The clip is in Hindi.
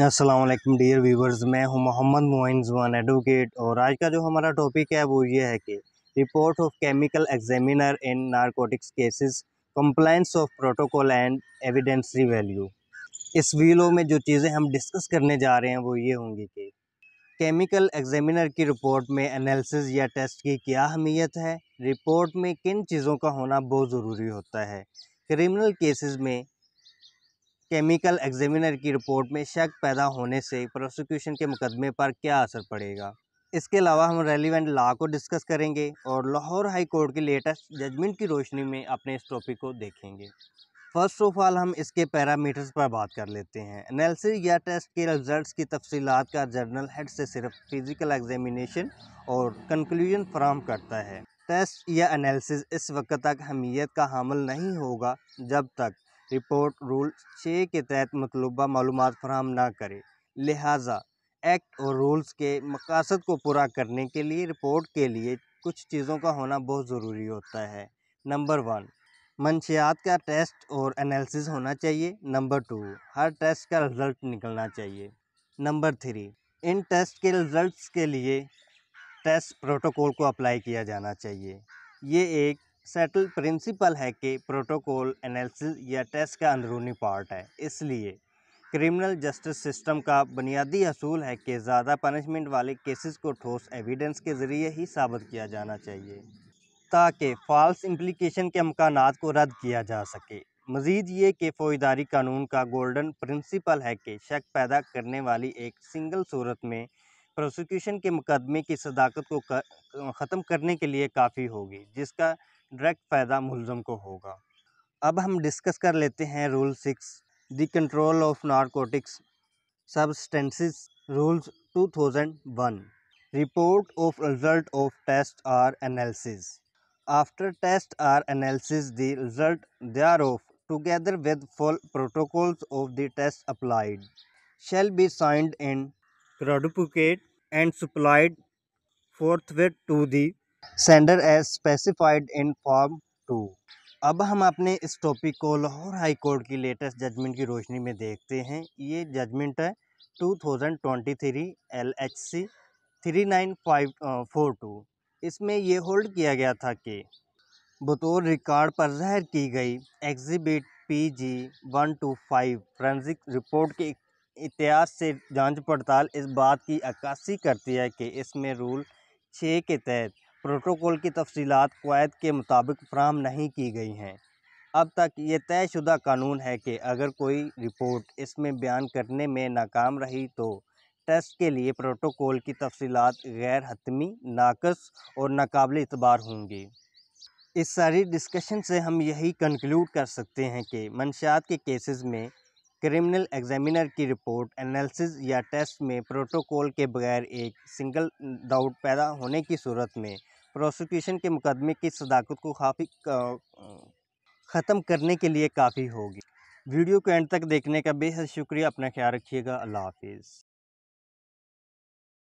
असलम डियर व्यूवर्स मैं हूं मोहम्मद मोइन जवान एडवोकेट और आज का जो हमारा टॉपिक है वो ये है कि report of chemical examiner in narcotics cases compliance of protocol and evidentiary value इस वीलो में जो चीज़ें हम डिस्कस करने जा रहे हैं वो ये होंगी कि केमिकल एग्जामिनर की रिपोर्ट में एनालिसिस या टेस्ट की क्या अहमियत है रिपोर्ट में किन चीज़ों का होना बहुत ज़रूरी होता है क्रिमिनल केसेस में केमिकल एग्जामिनर की रिपोर्ट में शक पैदा होने से प्रोसिक्यूशन के मुकदमे पर क्या असर पड़ेगा इसके अलावा हम रेलिवेंट लॉ को डिस्कस करेंगे और लाहौर हाई कोर्ट के लेटेस्ट जजमेंट की रोशनी में अपने इस टॉपिक को देखेंगे फर्स्ट ऑफ ऑल हम इसके पैरामीटर्स पर बात कर लेते हैं एनालिसिस या टेस्ट के रिजल्ट्स की तफसीलात का जर्नल हेड से सिर्फ फिज़िकल एग्जामिनेशन और कंक्लूजन फ्राहम करता है टेस्ट या एनालिसिस इस वक्त तक अहमियत का हामल नहीं होगा जब तक रिपोर्ट रूल छः के तहत मतलूबा मालूम फ्राहम ना करे लिहाजा एक्ट और रूल्स के मकासद को पूरा करने के लिए रिपोर्ट के लिए कुछ चीज़ों का होना बहुत ज़रूरी होता है नंबर वन मनशियात का टेस्ट और एनालिसिस होना चाहिए नंबर टू हर टेस्ट का रिज़ल्ट निकलना चाहिए नंबर थ्री इन टेस्ट के रिज़ल्ट्स के लिए टेस्ट प्रोटोकॉल को अप्लाई किया जाना चाहिए ये एक सेटल प्रिंसिपल है कि प्रोटोकॉल एनालिसिस या टेस्ट का अंदरूनी पार्ट है इसलिए क्रिमिनल जस्टिस सिस्टम का बुनियादी असूल है कि ज़्यादा पनिशमेंट वाले केसेस को ठोस एविडेंस के ज़रिए ही साबित किया जाना चाहिए ताकि फॉल्स इम्प्लीकेशन के अमकान को रद्द किया जा सके मज़ीद ये कि फ़ौजदारी कानून का गोल्डन प्रिंसिपल है कि शक पैदा करने वाली एक सिंगल सूरत में प्रोसिक्यूशन के मुकदमे की सदाकत को ख़त्म करने के लिए काफ़ी होगी जिसका डायरेक्ट फ़ायदा मुलजम को होगा अब हम डिस्कस कर लेते हैं rule six the control of narcotics substances rules 2001 report of result of test or analysis after test or analysis the result thereof together with full protocols of the test applied be signed in and and supplied forth forthwith to the sender as specified in form two अब हम अपने इस टॉपिक को लाहौर हाई कोर्ट की लेटेस्ट जजमेंट की रोशनी में देखते हैं ये जजमेंट है 2023 फोर टू इसमें यह होल्ड किया गया था कि बतौर रिकॉर्ड पर जहर की गई exhibit P G one two five forensic report के इतिहास से जांच पड़ताल इस बात की अक्कासी करती है कि इसमें रूल छः के तहत प्रोटोकॉल की तफसीत कवायद के मुताबिक फ्राहम नहीं की गई हैं अब तक ये तयशुदा कानून है कि अगर कोई रिपोर्ट इसमें बयान करने में नाकाम रही तो टेस्ट के लिए प्रोटोकॉल की तफसीत गैर हतमी नाकस और नाकबले इतबार होंगी इस सारी डिस्कशन से हम यही कंक्लूड कर सकते हैं कि मनशात के केसेस में क्रिमिनल एग्जामिनर की रिपोर्ट एनालिसिस या टेस्ट में प्रोटोकॉल के बगैर एक सिंगल डाउट पैदा होने की सूरत में प्रोसिक्यूशन के मुकदमे की सदाकत को काफ़ी ख़त्म करने के लिए काफ़ी होगी वीडियो को एंड तक देखने का बेहद शुक्रिया अपना ख्याल रखिएगा अल्लाह हाफिज़